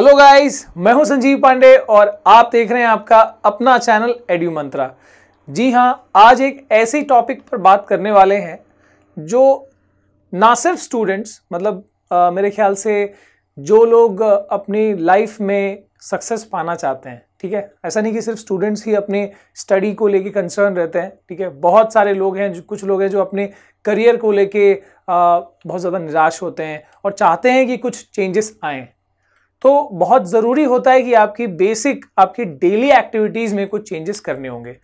Hello guys मैं हूं संजीव पांडे और आप देख रहे हैं आपका अपना चैनल एड्यू मंत्रा जी हां आज एक ऐसे टॉपिक पर बात करने वाले हैं जो ना सिर्फ स्टूडेंट्स मतलब आ, मेरे ख्याल से जो लोग अपनी लाइफ में सक्सेस पाना चाहते हैं ठीक है ऐसा नहीं कि सिर्फ स्टूडेंट्स ही अपने स्टडी को लेके कंसर्न रहते हैं ठीक है बहुत सारे लोग हैं जो कुछ लोग हैं जो अपने करियर को लेके बहुत ज़्यादा निराश होते हैं और चाहते हैं कि कुछ चेंजेस आएँ तो बहुत ज़रूरी होता है कि आपकी बेसिक आपकी डेली एक्टिविटीज़ में कुछ चेंजेस करने होंगे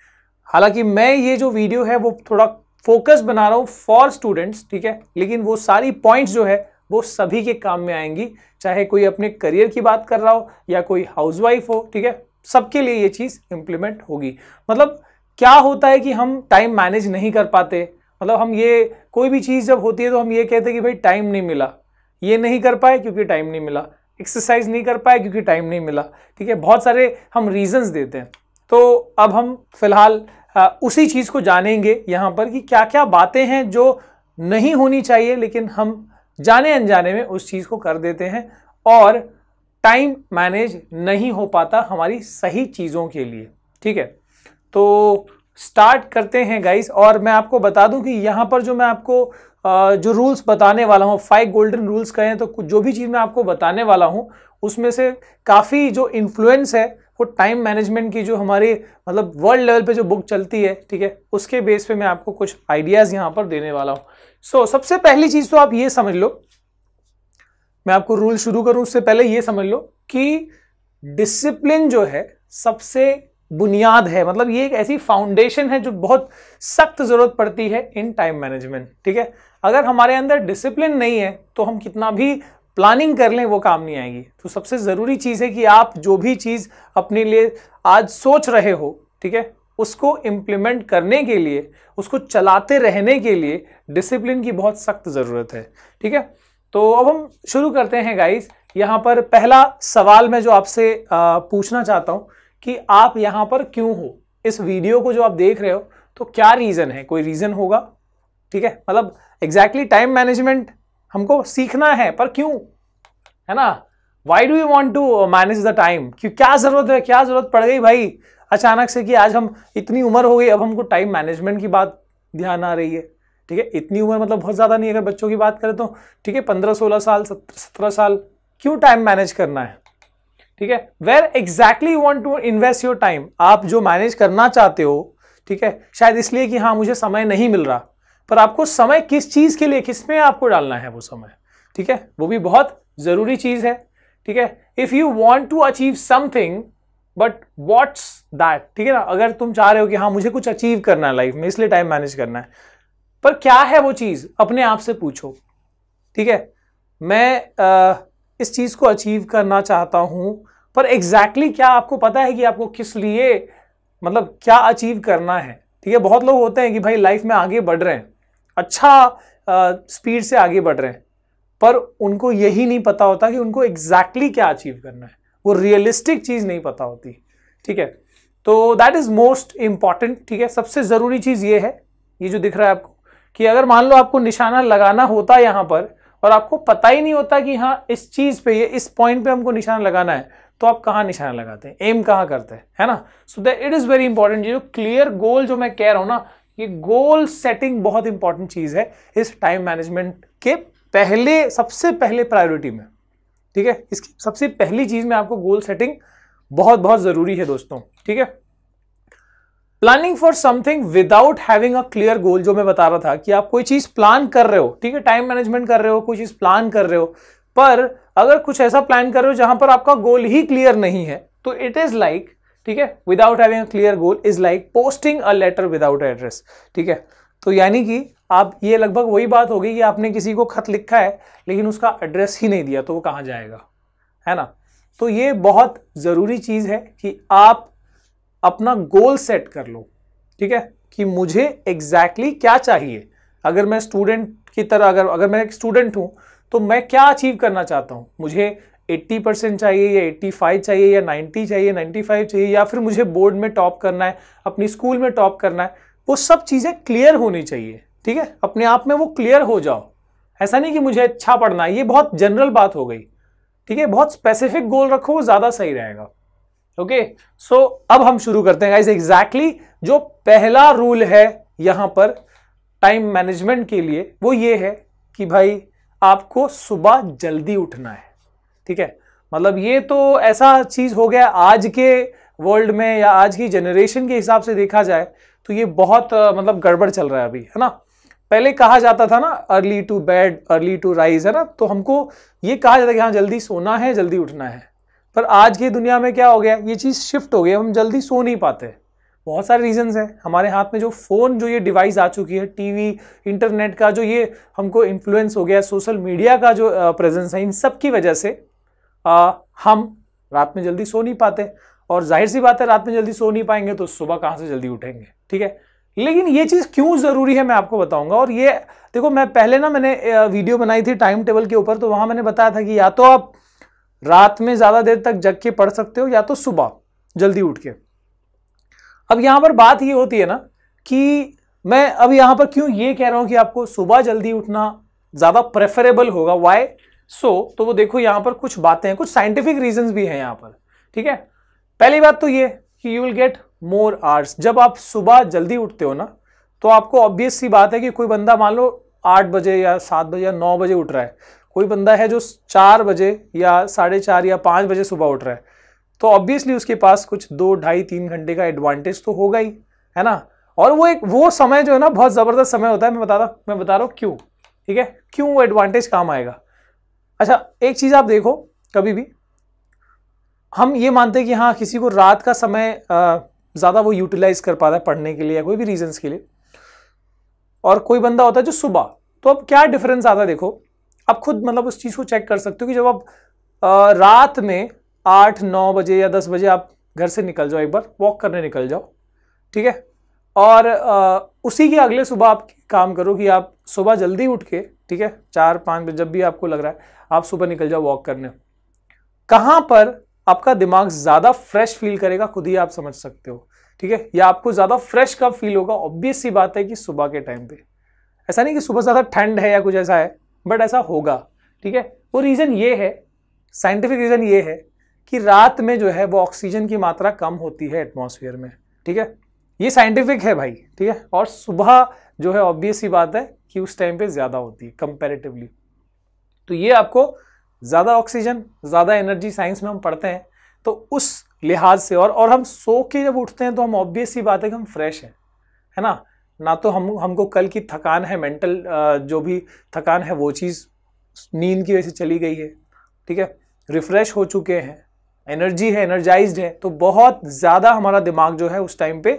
हालांकि मैं ये जो वीडियो है वो थोड़ा फोकस बना रहा हूँ फॉर स्टूडेंट्स ठीक है लेकिन वो सारी पॉइंट्स जो है वो सभी के काम में आएंगी चाहे कोई अपने करियर की बात कर रहा हो या कोई हाउसवाइफ हो ठीक है सबके लिए ये चीज़ इम्प्लीमेंट होगी मतलब क्या होता है कि हम टाइम मैनेज नहीं कर पाते मतलब हम ये कोई भी चीज़ जब होती है तो हम ये कहते हैं कि भाई टाइम नहीं मिला ये नहीं कर पाए क्योंकि टाइम नहीं मिला एक्सरसाइज नहीं कर पाए क्योंकि टाइम नहीं मिला ठीक है बहुत सारे हम रीजंस देते हैं तो अब हम फिलहाल उसी चीज़ को जानेंगे यहाँ पर कि क्या क्या बातें हैं जो नहीं होनी चाहिए लेकिन हम जाने अनजाने में उस चीज़ को कर देते हैं और टाइम मैनेज नहीं हो पाता हमारी सही चीज़ों के लिए ठीक है तो स्टार्ट करते हैं गाइस और मैं आपको बता दूं कि यहाँ पर जो मैं आपको जो रूल्स बताने वाला हूँ फाइव गोल्डन रूल्स कहें तो जो भी चीज़ मैं आपको बताने वाला हूँ उसमें से काफ़ी जो इन्फ्लुएंस है वो टाइम मैनेजमेंट की जो हमारी मतलब वर्ल्ड लेवल पे जो बुक चलती है ठीक है उसके बेस पे मैं आपको कुछ आइडियाज़ यहाँ पर देने वाला हूँ सो so, सबसे पहली चीज़ तो आप ये समझ लो मैं आपको रूल शुरू करूँ उससे पहले ये समझ लो कि डिसिप्लिन जो है सबसे बुनियाद है मतलब ये एक ऐसी फाउंडेशन है जो बहुत सख्त जरूरत पड़ती है इन टाइम मैनेजमेंट ठीक है अगर हमारे अंदर डिसिप्लिन नहीं है तो हम कितना भी प्लानिंग कर लें वो काम नहीं आएगी तो सबसे ज़रूरी चीज़ है कि आप जो भी चीज़ अपने लिए आज सोच रहे हो ठीक है उसको इम्प्लीमेंट करने के लिए उसको चलाते रहने के लिए डिसिप्लिन की बहुत सख्त ज़रूरत है ठीक है तो अब हम शुरू करते हैं गाइस यहाँ पर पहला सवाल मैं जो आपसे पूछना चाहता हूँ कि आप यहां पर क्यों हो इस वीडियो को जो आप देख रहे हो तो क्या रीजन है कोई रीजन होगा ठीक है मतलब एग्जैक्टली टाइम मैनेजमेंट हमको सीखना है पर क्यों है ना why do you want to manage the time क्यों क्या जरूरत है क्या जरूरत पड़ गई भाई अचानक से कि आज हम इतनी उम्र हो गई अब हमको टाइम मैनेजमेंट की बात ध्यान आ रही है ठीक है इतनी उम्र मतलब बहुत ज़्यादा नहीं अगर बच्चों की बात करें तो ठीक है पंद्रह सोलह साल सत्रह साल क्यों टाइम मैनेज करना है ठीक है where exactly you want to invest your time आप जो मैनेज करना चाहते हो ठीक है शायद इसलिए कि हाँ मुझे समय नहीं मिल रहा पर आपको समय किस चीज़ के लिए किस में आपको डालना है वो समय ठीक है वो भी बहुत ज़रूरी चीज़ है ठीक है if you want to achieve something but what's that ठीक है ना अगर तुम चाह रहे हो कि हाँ मुझे कुछ अचीव करना है लाइफ में इसलिए टाइम मैनेज करना है पर क्या है वो चीज़ अपने आप से पूछो ठीक है मैं आ, इस चीज़ को अचीव करना चाहता हूँ पर एग्जैक्टली exactly क्या आपको पता है कि आपको किस लिए मतलब क्या अचीव करना है ठीक है बहुत लोग होते हैं कि भाई लाइफ में आगे बढ़ रहे हैं अच्छा स्पीड से आगे बढ़ रहे हैं पर उनको यही नहीं पता होता कि उनको एग्जैक्टली exactly क्या अचीव करना है वो रियलिस्टिक चीज़ नहीं पता होती ठीक है तो दैट इज़ मोस्ट इम्पॉर्टेंट ठीक है सबसे ज़रूरी चीज़ ये है ये जो दिख रहा है आपको कि अगर मान लो आपको निशाना लगाना होता यहाँ पर और आपको पता ही नहीं होता कि हाँ इस चीज़ पे ये इस पॉइंट पे हमको निशाना लगाना है तो आप कहाँ निशाना लगाते हैं एम कहाँ करते हैं है ना so that it is very important जो क्लियर गोल जो मैं कह रहा हूँ ना ये गोल सेटिंग बहुत इंपॉर्टेंट चीज़ है इस टाइम मैनेजमेंट के पहले सबसे पहले प्रायोरिटी में ठीक है इसकी सबसे पहली चीज़ में आपको गोल सेटिंग बहुत बहुत ज़रूरी है दोस्तों ठीक है planning for something without having a clear goal जो मैं बता रहा था कि आप कोई चीज प्लान कर रहे हो ठीक है टाइम मैनेजमेंट कर रहे हो कोई चीज प्लान कर रहे हो पर अगर कुछ ऐसा प्लान कर रहे हो जहां पर आपका गोल ही क्लियर नहीं है तो इट इज लाइक ठीक है without having a clear goal is like posting a letter without address ठीक है तो यानी कि आप ये लगभग वही बात होगी कि आपने किसी को खत लिखा है लेकिन उसका एड्रेस ही नहीं दिया तो वो कहाँ जाएगा है ना तो ये बहुत ज़रूरी चीज़ है कि आप अपना गोल सेट कर लो ठीक है कि मुझे एग्जैक्टली exactly क्या चाहिए अगर मैं स्टूडेंट की तरह अगर अगर मैं एक स्टूडेंट हूँ तो मैं क्या अचीव करना चाहता हूँ मुझे 80 परसेंट चाहिए या 85 चाहिए या 90 चाहिए 95 चाहिए या फिर मुझे बोर्ड में टॉप करना है अपनी स्कूल में टॉप करना है वो सब चीज़ें क्लियर होनी चाहिए ठीक है अपने आप में वो क्लियर हो जाओ ऐसा नहीं कि मुझे अच्छा पढ़ना है ये बहुत जनरल बात हो गई ठीक है बहुत स्पेसिफिक गोल रखो वो ज़्यादा सही रहेगा ओके सो अब हम शुरू करते हैं गाइज एग्जैक्टली exactly जो पहला रूल है यहां पर टाइम मैनेजमेंट के लिए वो ये है कि भाई आपको सुबह जल्दी उठना है ठीक है मतलब ये तो ऐसा चीज हो गया आज के वर्ल्ड में या आज की जनरेशन के हिसाब से देखा जाए तो ये बहुत मतलब गड़बड़ चल रहा है अभी है ना पहले कहा जाता था ना early to bed early to rise है ना तो हमको ये कहा जाता है कि हाँ जल्दी सोना है जल्दी उठना है पर आज की दुनिया में क्या हो गया ये चीज़ शिफ्ट हो गई हम जल्दी सो नहीं पाते बहुत सारे रीजंस हैं हमारे हाथ में जो फ़ोन जो ये डिवाइस आ चुकी है टीवी इंटरनेट का जो ये हमको इन्फ्लुएंस हो गया सोशल मीडिया का जो प्रेजेंस है इन सब की वजह से आ, हम रात में जल्दी सो नहीं पाते और जाहिर सी बात है रात में जल्दी सो नहीं पाएंगे तो सुबह कहाँ से जल्दी उठेंगे ठीक है लेकिन ये चीज़ क्यों ज़रूरी है मैं आपको बताऊंगा और ये देखो मैं पहले ना मैंने वीडियो बनाई थी टाइम टेबल के ऊपर तो वहाँ मैंने बताया था कि या तो आप रात में ज़्यादा देर तक जग के पढ़ सकते हो या तो सुबह जल्दी उठ के अब यहां पर बात ये होती है ना कि मैं अब यहां पर क्यों ये कह रहा हूं कि आपको सुबह जल्दी उठना ज़्यादा प्रेफरेबल होगा वाई सो so, तो वो देखो यहां पर कुछ बातें हैं कुछ साइंटिफिक रीजंस भी हैं यहां पर ठीक है पहली बात तो ये कि you will get more hours जब आप सुबह जल्दी उठते हो ना तो आपको ऑब्वियस सी बात है कि कोई बंदा मान लो आठ बजे या सात बजे या नौ बजे उठ रहा है कोई बंदा है जो चार बजे या साढ़े चार या पाँच बजे सुबह उठ रहा है तो ऑब्वियसली उसके पास कुछ दो ढाई तीन घंटे का एडवांटेज तो होगा ही है ना और वो एक वो समय जो है ना बहुत ज़बरदस्त समय होता है मैं बता रहा मैं बता रहा हूँ क्यों ठीक है क्यों वो एडवांटेज काम आएगा अच्छा एक चीज़ आप देखो कभी भी हम ये मानते हैं कि हाँ किसी को रात का समय ज़्यादा वो यूटिलाइज कर पाता है पढ़ने के लिए या कोई भी रीजन्स के लिए और कोई बंदा होता है जो सुबह तो अब क्या डिफरेंस आता है देखो आप खुद मतलब उस चीज़ को चेक कर सकते हो कि जब आप रात में आठ नौ बजे या दस बजे आप घर से निकल जाओ एक बार वॉक करने निकल जाओ ठीक है और आ, उसी के अगले सुबह आप काम करो कि आप सुबह जल्दी उठ के ठीक है चार पाँच बजे जब भी आपको लग रहा है आप सुबह निकल जाओ वॉक करने कहाँ पर आपका दिमाग ज़्यादा फ्रेश फील करेगा खुद ही आप समझ सकते हो ठीक है या आपको ज़्यादा फ्रेश कब फील होगा ऑब्वियस सी बात है कि सुबह के टाइम पे ऐसा नहीं कि सुबह ज़्यादा ठंड है या कुछ ऐसा है बट ऐसा होगा ठीक है वो रीज़न ये है साइंटिफिक रीज़न ये है कि रात में जो है वो ऑक्सीजन की मात्रा कम होती है एटमॉस्फेयर में ठीक है ये साइंटिफिक है भाई ठीक है और सुबह जो है ऑब्वियस ही बात है कि उस टाइम पे ज़्यादा होती है कंपेरेटिवली तो ये आपको ज़्यादा ऑक्सीजन ज़्यादा एनर्जी साइंस में हम पढ़ते हैं तो उस लिहाज से और और हम सो के जब उठते हैं तो हम ऑब्वियस ही बात है कि हम फ्रेश हैं है ना ना तो हम हमको कल की थकान है मेंटल जो भी थकान है वो चीज़ नींद की वजह से चली गई है ठीक है रिफ्रेश हो चुके हैं एनर्जी है एनर्जाइज्ड है तो बहुत ज़्यादा हमारा दिमाग जो है उस टाइम पे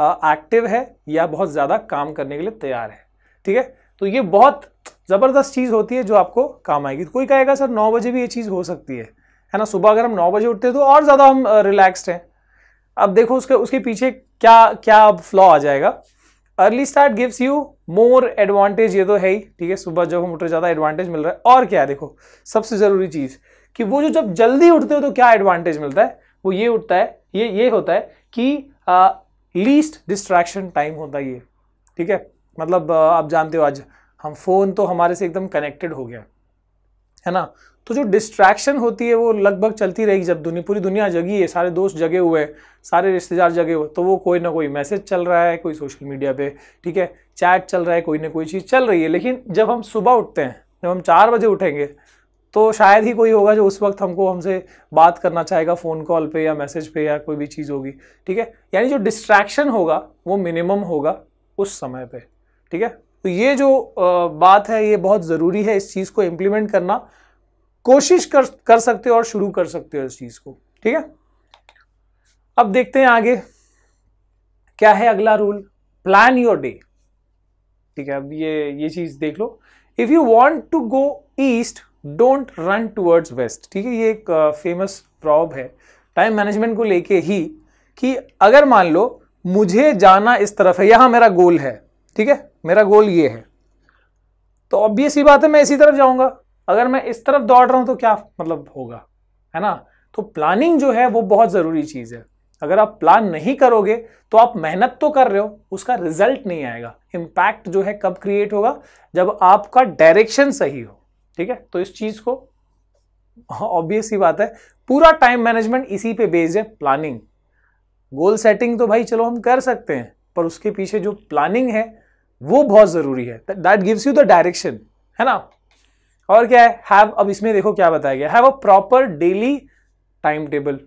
एक्टिव है या बहुत ज़्यादा काम करने के लिए तैयार है ठीक है तो ये बहुत ज़बरदस्त चीज़ होती है जो आपको काम आएगी तो कोई कहेगा सर नौ बजे भी ये चीज़ हो सकती है है ना सुबह अगर हम नौ बजे उठते हैं तो और ज़्यादा हम रिलैक्सड हैं अब देखो उसके उसके पीछे क्या क्या अब फ्लॉ आ जाएगा early start gives you more advantage ये तो है ही ठीक है सुबह जब हम उठ रहे ज़्यादा एडवांटेज मिल रहा है और क्या है देखो सबसे ज़रूरी चीज़ कि वो जो जब जल्दी उठते हो तो क्या एडवांटेज मिलता है वो ये उठता है ये ये होता है कि लीस्ट डिस्ट्रैक्शन टाइम होता है ये ठीक है मतलब आप जानते हो आज हम फ़ोन तो हमारे से एकदम कनेक्टेड हो गया है ना तो जो डिस्ट्रैक्शन होती है वो लगभग चलती रहेगी जब दुनिया पूरी दुनिया जगी है सारे दोस्त जगे हुए हैं सारे रिश्तेदार जगे हुए तो वो कोई ना कोई मैसेज चल रहा है कोई सोशल मीडिया पे ठीक है चैट चल रहा है कोई ना कोई चीज़ चल रही है लेकिन जब हम सुबह उठते हैं जब हम चार बजे उठेंगे तो शायद ही कोई होगा जो उस वक्त हमको हमसे बात करना चाहेगा फ़ोन कॉल पे या मैसेज पे या कोई भी चीज़ होगी ठीक है यानी जो डिस्ट्रैक्शन होगा वो मिनिमम होगा उस समय पे ठीक है तो ये जो बात है ये बहुत ज़रूरी है इस चीज़ को इम्प्लीमेंट करना कोशिश कर कर सकते हो और शुरू कर सकते हो इस चीज़ को ठीक है अब देखते हैं आगे क्या है अगला रूल प्लान योर डे ठीक है अब ये ये चीज़ देख लो if you want to go east don't run towards west ठीक है ये एक फेमस प्रॉब है टाइम मैनेजमेंट को लेके ही कि अगर मान लो मुझे जाना इस तरफ है यहाँ मेरा गोल है ठीक है मेरा गोल ये है तो ऑब्वियस ही बात है मैं इसी तरफ जाऊंगा अगर मैं इस तरफ दौड़ रहा हूं तो क्या मतलब होगा है ना तो प्लानिंग जो है वो बहुत ज़रूरी चीज़ है अगर आप प्लान नहीं करोगे तो आप मेहनत तो कर रहे हो उसका रिजल्ट नहीं आएगा इम्पैक्ट जो है कब क्रिएट होगा जब आपका डायरेक्शन सही हो ठीक है तो इस चीज़ को ऑब्वियस ही बात है पूरा टाइम मैनेजमेंट इसी पे बेस्ड है प्लानिंग गोल सेटिंग तो भाई चलो हम कर सकते हैं पर उसके पीछे जो प्लानिंग है वो बहुत ज़रूरी है that gives you the direction है ना और क्या है हैव अब इसमें देखो क्या बताया गया have a proper daily time table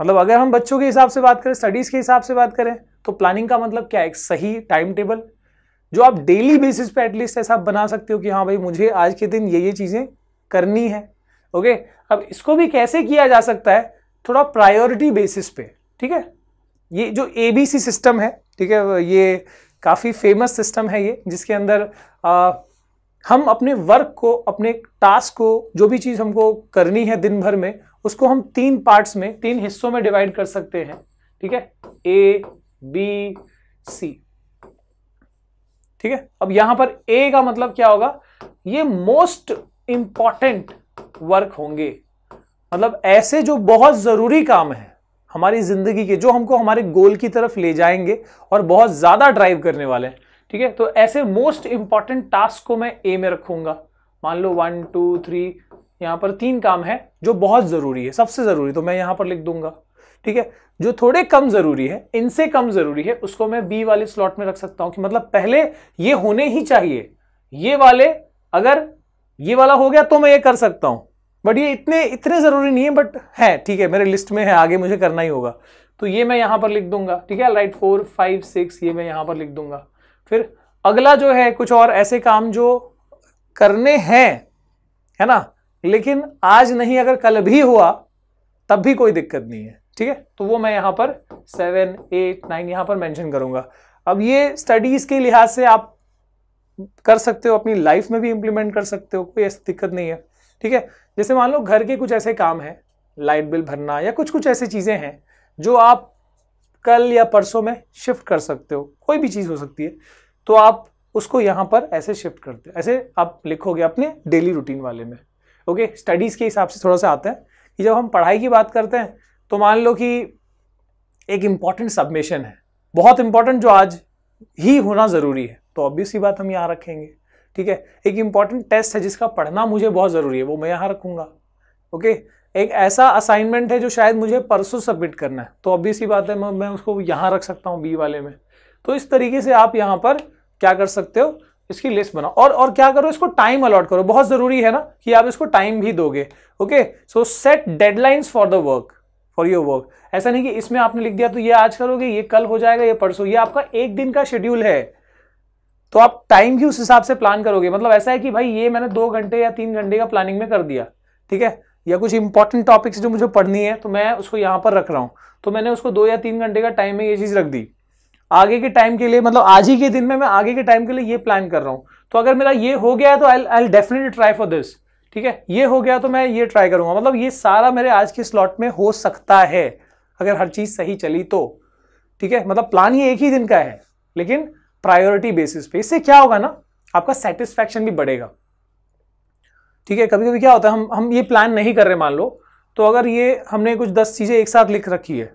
मतलब अगर हम बच्चों के हिसाब से बात करें स्टडीज़ के हिसाब से बात करें तो प्लानिंग का मतलब क्या है एक सही टाइम टेबल जो आप डेली बेसिस पे एटलीस्ट ऐसा बना सकते हो कि हाँ भाई मुझे आज के दिन ये ये चीज़ें करनी है ओके अब इसको भी कैसे किया जा सकता है थोड़ा प्रायोरिटी बेसिस पे ठीक है ये जो ए बी सी सिस्टम है ठीक है ये काफ़ी फेमस सिस्टम है ये जिसके अंदर आ, हम अपने वर्क को अपने टास्क को जो भी चीज़ हमको करनी है दिन भर में उसको हम तीन पार्ट्स में तीन हिस्सों में डिवाइड कर सकते हैं ठीक है ए बी सी ठीक है अब यहां पर ए का मतलब क्या होगा ये मोस्ट इंपॉर्टेंट वर्क होंगे मतलब ऐसे जो बहुत जरूरी काम है हमारी ज़िंदगी के जो हमको हमारे गोल की तरफ ले जाएंगे और बहुत ज़्यादा ड्राइव करने वाले हैं ठीक है तो ऐसे मोस्ट इंपॉर्टेंट टास्क को मैं ए में रखूंगा मान लो वन टू थ्री यहाँ पर तीन काम है जो बहुत ज़रूरी है सबसे ज़रूरी तो मैं यहाँ पर लिख दूंगा ठीक है जो थोड़े कम ज़रूरी है इनसे कम ज़रूरी है उसको मैं बी वाले स्लॉट में रख सकता हूँ कि मतलब पहले ये होने ही चाहिए ये वाले अगर ये वाला हो गया तो मैं ये कर सकता हूँ बट ये इतने इतने ज़रूरी नहीं है बट है ठीक है मेरे लिस्ट में है आगे मुझे करना ही होगा तो ये मैं यहाँ पर लिख दूंगा ठीक है राइट फोर फाइव सिक्स ये मैं यहाँ पर लिख दूंगा फिर अगला जो है कुछ और ऐसे काम जो करने हैं है ना लेकिन आज नहीं अगर कल भी हुआ तब भी कोई दिक्कत नहीं है ठीक है तो वो मैं यहाँ पर सेवन एट नाइन यहाँ पर मैंशन करूँगा अब ये स्टडीज़ के लिहाज से आप कर सकते हो अपनी लाइफ में भी इम्प्लीमेंट कर सकते हो कोई ऐसी दिक्कत नहीं है ठीक है जैसे मान लो घर के कुछ ऐसे काम हैं लाइट बिल भरना या कुछ कुछ ऐसी चीज़ें हैं जो आप कल या परसों में शिफ्ट कर सकते हो कोई भी चीज़ हो सकती है तो आप उसको यहाँ पर ऐसे शिफ्ट करते हो ऐसे आप लिखोगे अपने डेली रूटीन वाले में ओके स्टडीज़ के हिसाब से थोड़ा सा आता है कि जब हम पढ़ाई की बात करते हैं तो मान लो कि एक इम्पॉर्टेंट सबमिशन है बहुत इम्पॉर्टेंट जो आज ही होना ज़रूरी है तो ऑब्वियस बात हम यहाँ रखेंगे ठीक है एक इंपॉर्टेंट टेस्ट है जिसका पढ़ना मुझे बहुत ज़रूरी है वो मैं यहाँ रखूँगा ओके एक ऐसा असाइनमेंट है जो शायद मुझे परसों सबमिट करना है तो अभी सी बात है मैं मैं उसको यहाँ रख सकता हूँ बी वाले में तो इस तरीके से आप यहाँ पर क्या कर सकते हो इसकी लिस्ट बनाओ और और क्या करो इसको टाइम अलॉट करो बहुत ज़रूरी है ना कि आप इसको टाइम भी दोगे okay so set deadlines for the work for your work ऐसा नहीं कि इसमें आपने लिख दिया तो ये आज करोगे ये कल हो जाएगा ये परसों ये आपका एक दिन का शेड्यूल है तो आप टाइम भी उस हिसाब से प्लान करोगे मतलब ऐसा है कि भाई ये मैंने दो घंटे या तीन घंटे का प्लानिंग में कर दिया ठीक है या कुछ इंपॉर्टेंट टॉपिक्स जो मुझे पढ़नी है तो मैं उसको यहाँ पर रख रहा हूँ तो मैंने उसको दो या तीन घंटे का टाइम में ये चीज़ रख दी आगे के टाइम के लिए मतलब आज ही के दिन में मैं आगे के टाइम के लिए ये प्लान कर रहा हूँ तो अगर मेरा ये हो गया है तो I I definitely try for this ठीक है ये हो गया तो मैं ये ट्राई करूंगा मतलब ये सारा मेरे आज के स्लॉट में हो सकता है अगर हर चीज़ सही चली तो ठीक है मतलब प्लान ये एक ही दिन का है लेकिन प्रायोरिटी बेसिस पे इससे क्या होगा ना आपका सेटिस्फैक्शन भी बढ़ेगा ठीक है कभी कभी क्या होता है हम हम ये प्लान नहीं कर रहे मान लो तो अगर ये हमने कुछ दस चीज़ें एक साथ लिख रखी है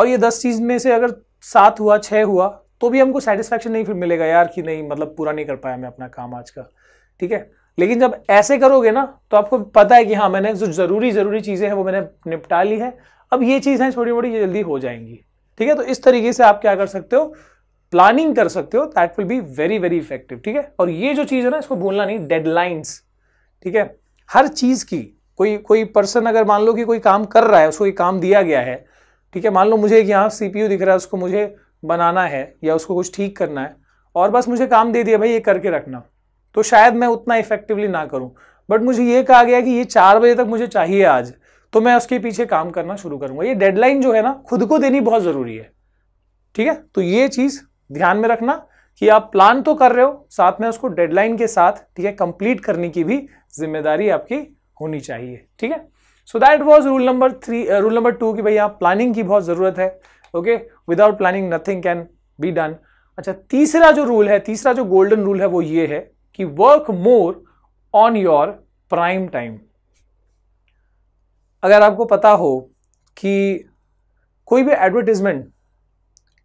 और ये दस चीज़ में से अगर सात हुआ छः हुआ तो भी हमको सेटिस्फैक्शन नहीं फिर मिलेगा यार कि नहीं मतलब पूरा नहीं कर पाया मैं अपना काम आज का ठीक है लेकिन जब ऐसे करोगे ना तो आपको पता है कि हाँ मैंने जो ज़रूरी ज़रूरी चीज़ें हैं वो मैंने निपटा ली है अब ये चीज़ें छोटी मोटी जल्दी हो जाएंगी ठीक है तो इस तरीके से आप क्या कर सकते हो प्लानिंग कर सकते हो that will be very very effective ठीक है और ये जो चीज़ है ना इसको बोलना नहीं डेडलाइंस ठीक है हर चीज़ की कोई कोई पर्सन अगर मान लो कि कोई काम कर रहा है उसको एक काम दिया गया है ठीक है मान लो मुझे यहाँ सी दिख रहा है उसको मुझे बनाना है या उसको कुछ ठीक करना है और बस मुझे काम दे दिया भाई ये करके रखना तो शायद मैं उतना इफेक्टिवली ना करूँ बट मुझे ये कहा गया कि ये चार बजे तक मुझे चाहिए आज तो मैं उसके पीछे काम करना शुरू करूंगा ये डेडलाइन जो है ना खुद को देनी बहुत ज़रूरी है ठीक है तो ये चीज़ ध्यान में रखना कि आप प्लान तो कर रहे हो साथ में उसको डेडलाइन के साथ ठीक है कंप्लीट करने की भी जिम्मेदारी आपकी होनी चाहिए ठीक है so that was rule number three rule number two कि भाई यहाँ प्लानिंग की बहुत ज़रूरत है okay without planning nothing can be done अच्छा तीसरा जो रूल है तीसरा जो गोल्डन रूल है वो ये है कि work more on your prime time अगर आपको पता हो कि कोई भी एडवर्टीजमेंट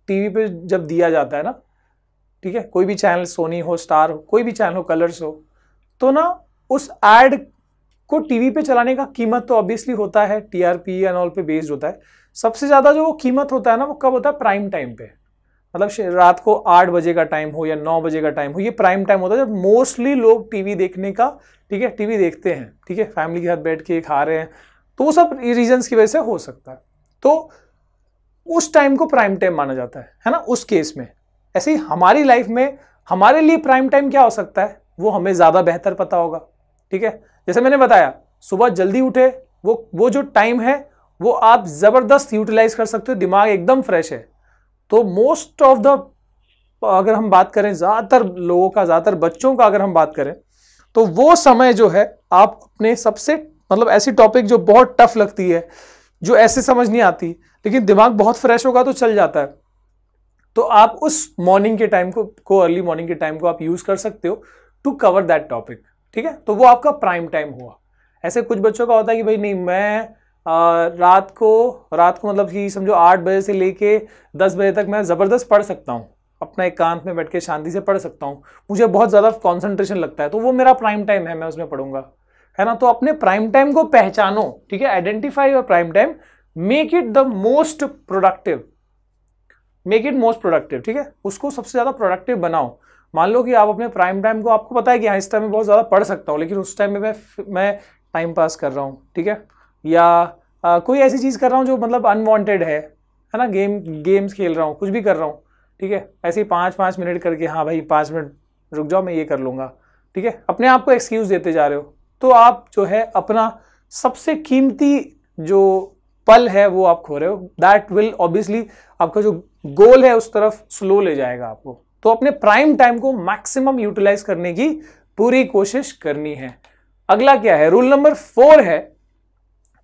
टीवी पे जब दिया जाता है ना ठीक है कोई भी चैनल सोनी हो स्टार हो कोई भी चैनल हो कलर्स हो तो ना उस एड को टीवी पे चलाने का कीमत तो ऑब्वियसली होता है टीआरपी एंड ऑल पे बेस्ड होता है सबसे ज़्यादा जो वो कीमत होता है ना वो कब होता है प्राइम टाइम पे मतलब रात को आठ बजे का टाइम हो या नौ बजे का टाइम हो ये प्राइम टाइम होता है जब मोस्टली लोग टीवी देखने का ठीक है टीवी देखते हैं ठीक है फैमिली के साथ बैठ के खा रहे हैं तो वो सब रीजन्स की वजह से हो सकता है तो उस टाइम को प्राइम टाइम माना जाता है है ना उस केस में ऐसे ही हमारी लाइफ में हमारे लिए प्राइम टाइम क्या हो सकता है वो हमें ज़्यादा बेहतर पता होगा ठीक है जैसे मैंने बताया सुबह जल्दी उठे वो वो जो टाइम है वो आप ज़बरदस्त यूटिलाइज कर सकते हो दिमाग एकदम फ्रेश है तो मोस्ट ऑफ द अगर हम बात करें ज़्यादातर लोगों का ज़्यादातर बच्चों का अगर हम बात करें तो वो समय जो है आप अपने सबसे मतलब ऐसी टॉपिक जो बहुत टफ लगती है जो ऐसे समझ नहीं आती लेकिन दिमाग बहुत फ्रेश होगा तो चल जाता है तो आप उस मॉर्निंग के टाइम को को अर्ली मॉर्निंग के टाइम को आप यूज कर सकते हो टू कवर दैट टॉपिक ठीक है तो वो आपका प्राइम टाइम हुआ ऐसे कुछ बच्चों का होता है कि भाई नहीं मैं आ, रात को रात को मतलब कि समझो आठ बजे से लेके दस बजे तक मैं ज़बरदस्त पढ़ सकता हूँ अपना एकांत में बैठ के शांति से पढ़ सकता हूँ मुझे बहुत ज़्यादा कॉन्सेंट्रेशन लगता है तो वो मेरा प्राइम टाइम है मैं उसमें पढ़ूंगा है ना तो अपने प्राइम टाइम को पहचानो ठीक है identify your prime time make it the most productive make it most productive ठीक है उसको सबसे ज़्यादा प्रोडक्टिव बनाओ मान लो कि आप अपने प्राइम टाइम को आपको पता है कि हाँ इस टाइम में बहुत ज़्यादा पढ़ सकता हूँ लेकिन उस टाइम में मैं मैं टाइम पास कर रहा हूँ ठीक है या आ, कोई ऐसी चीज़ कर रहा हूँ जो मतलब अनवांटेड है है ना गेम गेम्स खेल रहा हूँ कुछ भी कर रहा हूँ ठीक है ऐसे ही पाँच पाँच मिनट करके हाँ भाई पाँच मिनट रुक जाओ मैं ये कर लूँगा ठीक है अपने आप को एक्सक्यूज़ देते जा रहे हो तो आप जो है अपना सबसे कीमती जो पल है वो आप खो रहे हो दैट विल ऑब्वियसली आपका जो गोल है उस तरफ स्लो ले जाएगा आपको तो अपने प्राइम टाइम को मैक्सिमम यूटिलाइज करने की पूरी कोशिश करनी है अगला क्या है रूल नंबर फोर है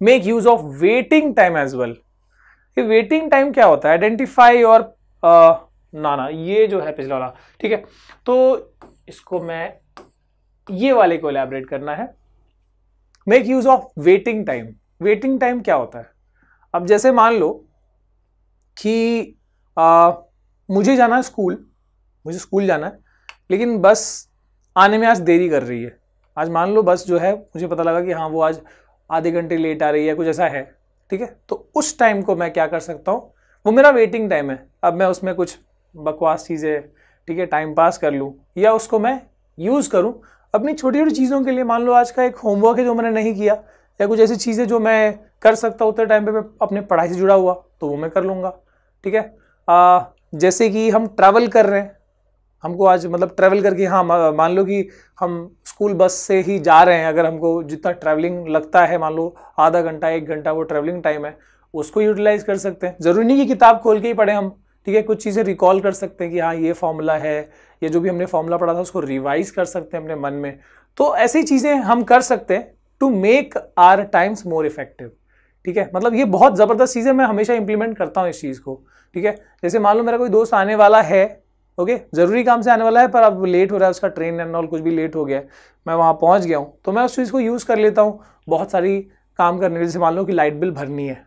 make use of waiting time as well ये वेटिंग टाइम क्या होता है आइडेंटिफाई और uh, ना ना ये जो है पिछला वाला ठीक है तो इसको मैं ये वाले को एलेबरेट करना है make use of waiting time waiting time क्या होता है अब जैसे मान लो कि आ, मुझे जाना है स्कूल मुझे स्कूल जाना है लेकिन बस आने में आज देरी कर रही है आज मान लो बस जो है मुझे पता लगा कि हाँ वो आज आधे घंटे लेट आ रही है कुछ ऐसा है ठीक है तो उस टाइम को मैं क्या कर सकता हूँ वो मेरा वेटिंग टाइम है अब मैं उसमें कुछ बकवास चीज़ें ठीक है टाइम पास कर लूँ या उसको मैं यूज़ करूँ अपनी छोटी छोटी चीज़ों के लिए मान लो आज का एक होमवर्क है जो मैंने नहीं किया या कुछ ऐसी चीज़ें जो मैं कर सकता हूँ उतने टाइम पे मैं अपने पढ़ाई से जुड़ा हुआ तो वो मैं कर लूँगा ठीक है आ, जैसे कि हम ट्रैवल कर रहे हैं हमको आज मतलब ट्रैवल करके हाँ मान लो कि हम स्कूल बस से ही जा रहे हैं अगर हमको जितना ट्रैवलिंग लगता है मान लो आधा घंटा एक घंटा वो ट्रैवलिंग टाइम है उसको यूटिलाइज कर सकते हैं ज़रूरी नहीं कि किताब खोल के ही पढ़े हम ठीक है कुछ चीज़ें रिकॉल कर सकते हैं कि हाँ ये फॉर्मूला है या जो भी हमने फॉर्मूला पढ़ा था उसको रिवाइज कर सकते हैं अपने मन में तो ऐसी चीज़ें हम कर सकते हैं to make our times more effective ठीक है मतलब ये बहुत ज़बरदस्त चीज़ है मैं हमेशा इंप्लीमेंट करता हूँ इस चीज़ को ठीक है जैसे मान लो मेरा कोई दोस्त आने वाला है ओके ज़रूरी काम से आने वाला है पर अब लेट हो रहा है उसका ट्रेन एंड ऑल कुछ भी लेट हो गया है मैं वहाँ पहुँच गया हूँ तो मैं उस चीज़ को यूज़ कर लेता हूँ बहुत सारी काम करने जैसे मान लो कि लाइट बिल भरनी है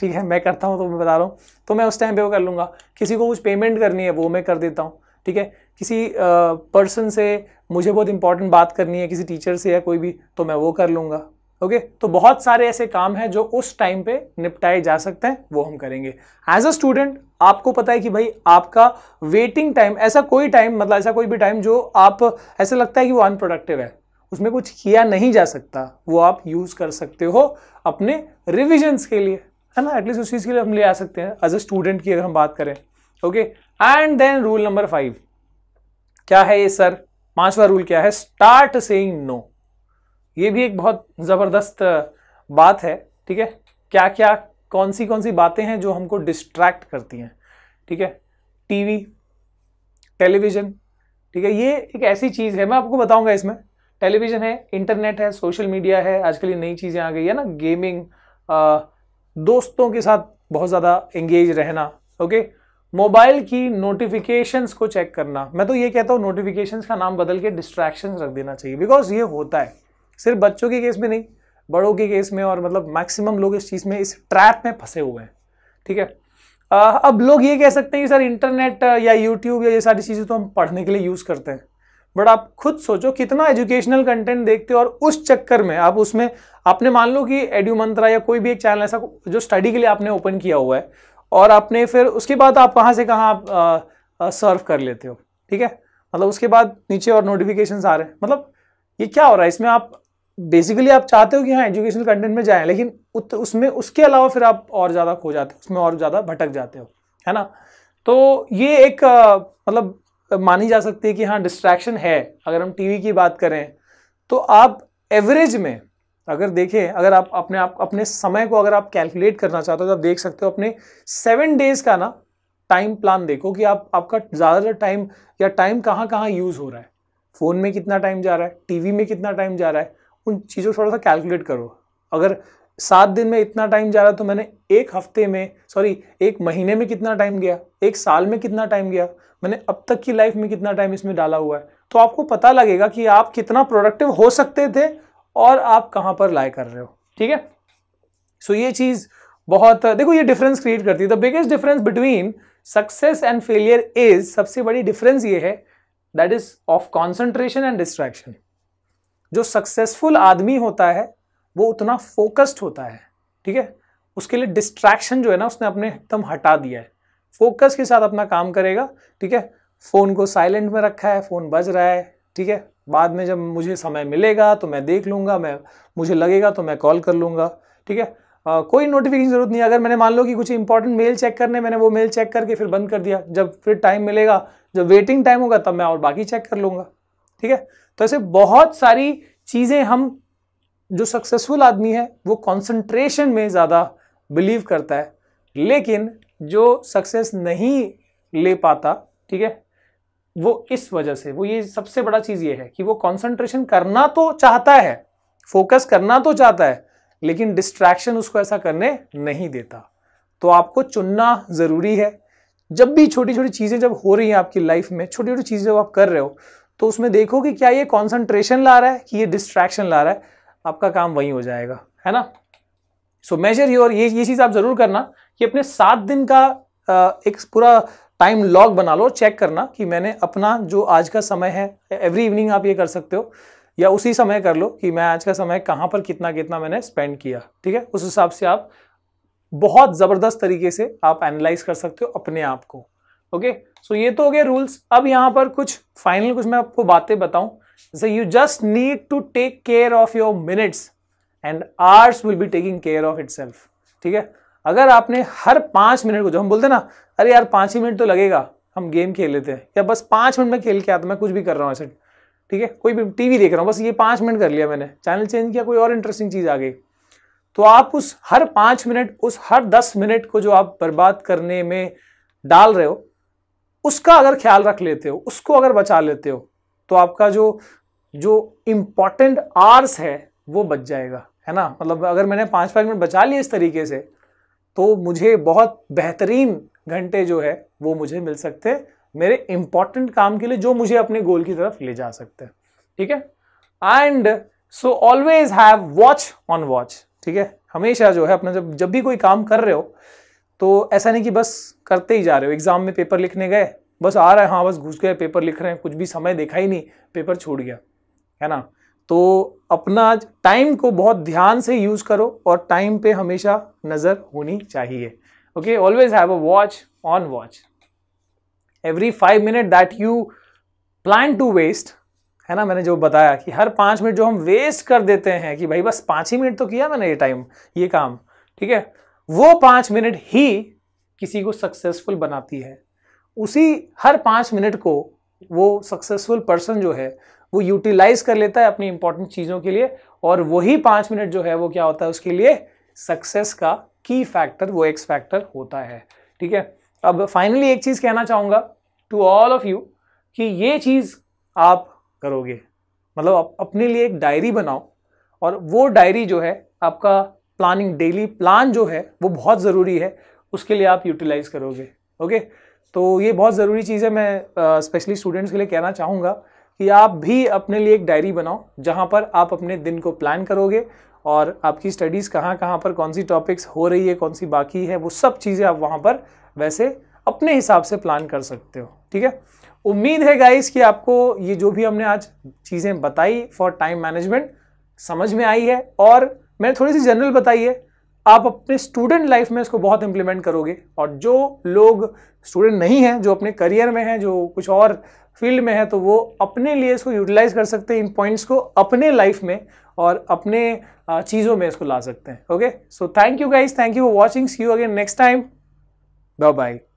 ठीक है मैं करता हूँ तो मैं बता रहा हूँ तो मैं उस टाइम पे वो कर लूँगा किसी को कुछ पेमेंट करनी है वो मैं कर देता हूँ ठीक है किसी पर्सन से मुझे बहुत इंपॉर्टेंट बात करनी है किसी टीचर से या कोई भी तो मैं वो कर लूंगा ओके okay? तो बहुत सारे ऐसे काम हैं जो उस टाइम पे निपटाए जा सकते हैं वो हम करेंगे एज अ स्टूडेंट आपको पता है कि भाई आपका वेटिंग टाइम ऐसा कोई टाइम मतलब ऐसा कोई भी टाइम जो आप ऐसा लगता है कि वो अनप्रोडक्टिव है उसमें कुछ किया नहीं जा सकता वो आप यूज़ कर सकते हो अपने रिविजन्स के लिए है ना एटलीस्ट उस चीज़ के लिए हम ले आ सकते हैं एज अ स्टूडेंट की अगर हम बात करें okay and then rule number five क्या है ये सर पांचवा रूल क्या है स्टार्ट सेइंग नो ये भी एक बहुत जबरदस्त बात है ठीक है क्या क्या कौन सी कौन सी बातें हैं जो हमको डिस्ट्रैक्ट करती हैं ठीक है टीवी टेलीविजन ठीक है ये एक ऐसी चीज़ है मैं आपको बताऊंगा इसमें टेलीविजन है इंटरनेट है सोशल मीडिया है आजकल ये नई चीज़ें आ गई है ना गेमिंग आ, दोस्तों के साथ बहुत ज़्यादा एंगेज रहना ओके मोबाइल की नोटिफिकेशंस को चेक करना मैं तो ये कहता हूँ नोटिफिकेशंस का नाम बदल के डिस्ट्रैक्शन रख देना चाहिए बिकॉज ये होता है सिर्फ बच्चों के केस में नहीं बड़ों के केस में और मतलब मैक्सिमम लोग इस चीज़ में इस ट्रैप में फंसे हुए हैं ठीक है आ, अब लोग ये कह सकते हैं कि सर इंटरनेट या यूट्यूब या ये सारी चीज़ें तो हम पढ़ने के लिए यूज़ करते हैं बट आप खुद सोचो कितना एजुकेशनल कंटेंट देखते हो और उस चक्कर में आप उसमें आपने मान लो कि एड्यू मंत्रा या कोई भी एक चैनल ऐसा जो स्टडी के लिए आपने ओपन किया हुआ है और आपने फिर उसके बाद आप कहाँ से कहाँ आप सर्व कर लेते हो ठीक है मतलब उसके बाद नीचे और नोटिफिकेशन आ रहे हैं मतलब ये क्या हो रहा है इसमें आप बेसिकली आप चाहते हो कि हाँ एजुकेशनल कंटेंट में जाएं लेकिन उत, उसमें उसके अलावा फिर आप और ज़्यादा खो जाते हो उसमें और ज़्यादा भटक जाते हो है ना तो ये एक आ, मतलब मानी जा सकती है कि हाँ डिस्ट्रैक्शन है अगर हम टीवी की बात करें तो आप एवरेज में अगर देखें अगर आप अपने आप अपने समय को अगर आप कैलकुलेट करना चाहते हो तो आप देख सकते हो अपने सेवन डेज का ना टाइम प्लान देखो कि आप आपका ज़्यादातर टाइम या टाइम कहाँ कहाँ यूज़ हो रहा है फ़ोन में कितना टाइम जा रहा है टीवी में कितना टाइम जा रहा है उन चीज़ों को थोड़ा सा कैलकुलेट करो अगर सात दिन में इतना टाइम जा रहा है तो मैंने एक हफ्ते में सॉरी एक महीने में कितना टाइम गया एक साल में कितना टाइम गया मैंने अब तक की लाइफ में कितना टाइम इसमें डाला हुआ है तो आपको पता लगेगा कि आप कितना प्रोडक्टिव हो सकते थे और आप कहाँ पर लाई कर रहे हो ठीक है सो ये चीज़ बहुत देखो ये डिफरेंस क्रिएट करती है the biggest difference between success and failure is सबसे बड़ी डिफरेंस ये है that is of concentration and distraction जो सक्सेसफुल आदमी होता है वो उतना फोकस्ड होता है ठीक है उसके लिए डिस्ट्रैक्शन जो है ना उसने अपने एकदम हटा दिया है फोकस के साथ अपना काम करेगा ठीक है फ़ोन को साइलेंट में रखा है फ़ोन बज रहा है ठीक है बाद में जब मुझे समय मिलेगा तो मैं देख लूँगा मैं मुझे लगेगा तो मैं कॉल कर लूँगा ठीक है आ, कोई नोटिफिकेशन जरूरत नहीं अगर मैंने मान लो कि कुछ इंपॉर्टेंट मेल चेक करने मैंने वो मेल चेक करके फिर बंद कर दिया जब फिर टाइम मिलेगा जब वेटिंग टाइम होगा तब मैं और बाकी चेक कर लूँगा ठीक है तो ऐसे बहुत सारी चीज़ें हम जो सक्सेसफुल आदमी है वो कॉन्सेंट्रेशन में ज़्यादा बिलीव करता है लेकिन जो सक्सेस नहीं ले पाता ठीक है वो इस वजह से वो ये सबसे बड़ा चीज ये है कि वो कंसंट्रेशन करना तो चाहता है फोकस करना तो चाहता है लेकिन डिस्ट्रैक्शन उसको ऐसा करने नहीं देता तो आपको चुनना ज़रूरी है जब भी छोटी छोटी चीज़ें जब हो रही हैं आपकी लाइफ में छोटी छोटी चीज़ें जब आप कर रहे हो तो उसमें देखो कि क्या ये कॉन्सेंट्रेशन ला रहा है कि ये डिस्ट्रैक्शन ला रहा है आपका काम वहीं हो जाएगा है ना सो मेजर योर ये ये चीज़ आप ज़रूर करना कि अपने सात दिन का एक पूरा टाइम लॉग बना लो चेक करना कि मैंने अपना जो आज का समय है एवरी इवनिंग आप ये कर सकते हो या उसी समय कर लो कि मैं आज का समय कहाँ पर कितना कितना मैंने स्पेंड किया ठीक है उस हिसाब से आप बहुत ज़बरदस्त तरीके से आप एनालाइज कर सकते हो अपने आप को ओके सो ये तो हो गया रूल्स अब यहाँ पर कुछ फाइनल कुछ मैं आपको बातें बताऊं जैसे you just need to take care of your minutes and hours will be taking care of it ठीक है अगर आपने हर पाँच मिनट को जो हम बोलते हैं ना अरे यार पाँच ही मिनट तो लगेगा हम गेम खेल लेते हैं या बस पाँच मिनट में खेल के आता मैं कुछ भी कर रहा हूँ ऐसे ठीक है कोई भी टीवी देख रहा हूँ बस ये पाँच मिनट कर लिया मैंने चैनल चेंज किया कोई और इंटरेस्टिंग चीज़ आ गई तो आप उस हर पाँच मिनट उस हर दस मिनट को जो आप बर्बाद करने में डाल रहे हो उसका अगर ख्याल रख लेते हो उसको अगर बचा लेते हो तो आपका जो जो इम्पॉर्टेंट आर्स है वो बच जाएगा है ना मतलब अगर मैंने पाँच पाँच मिनट बचा लिए इस तरीके से तो मुझे बहुत बेहतरीन घंटे जो है वो मुझे मिल सकते हैं मेरे इंपॉर्टेंट काम के लिए जो मुझे अपने गोल की तरफ ले जा सकते हैं ठीक है and so always have watch on watch ठीक है हमेशा जो है अपना जब जब भी कोई काम कर रहे हो तो ऐसा नहीं कि बस करते ही जा रहे हो एग्जाम में पेपर लिखने गए बस आ रहे हैं हाँ बस घुस गए पेपर लिख रहे हैं कुछ भी समय देखा ही नहीं पेपर छूट गया है ना तो अपना टाइम को बहुत ध्यान से यूज़ करो और टाइम पे हमेशा नज़र होनी चाहिए okay always have a watch on watch every five minute that you plan to waste है ना मैंने जो बताया कि हर पांच मिनट जो हम वेस्ट कर देते हैं कि भाई बस पाँच ही मिनट तो किया मैंने ये टाइम ये काम ठीक है वो पाँच मिनट ही किसी को सक्सेसफुल बनाती है उसी हर पाँच मिनट को वो सक्सेसफुल पर्सन जो है वो यूटिलाइज कर लेता है अपनी इंपॉर्टेंट चीज़ों के लिए और वही पाँच मिनट जो है वो क्या होता है उसके लिए सक्सेस का की फैक्टर वो एक्स फैक्टर होता है ठीक है अब फाइनली एक चीज़ कहना चाहूँगा टू ऑल ऑफ यू कि ये चीज़ आप करोगे मतलब आप अपने लिए एक डायरी बनाओ और वो डायरी जो है आपका प्लानिंग डेली प्लान जो है वो बहुत ज़रूरी है उसके लिए आप यूटिलाइज करोगे ओके तो ये बहुत ज़रूरी चीज़ है मैं स्पेशली uh, स्टूडेंट्स के लिए कहना चाहूँगा कि आप भी अपने लिए एक डायरी बनाओ जहाँ पर आप अपने दिन को प्लान करोगे और आपकी स्टडीज़ कहाँ कहाँ पर कौन सी टॉपिक्स हो रही है कौन सी बाकी है वो सब चीज़ें आप वहाँ पर वैसे अपने हिसाब से प्लान कर सकते हो ठीक है उम्मीद है गाइस कि आपको ये जो भी हमने आज चीज़ें बताई फॉर टाइम मैनेजमेंट समझ में आई है और मैंने थोड़ी सी जनरल बताई है आप अपने स्टूडेंट लाइफ में इसको बहुत इम्प्लीमेंट करोगे और जो लोग स्टूडेंट नहीं हैं जो अपने करियर में हैं जो कुछ और फील्ड में है तो वो अपने लिए इसको यूटिलाइज कर सकते हैं इन पॉइंट्स को अपने लाइफ में और अपने चीज़ों में इसको ला सकते हैं okay so thank you guys thank you for watching see you again next time bye bye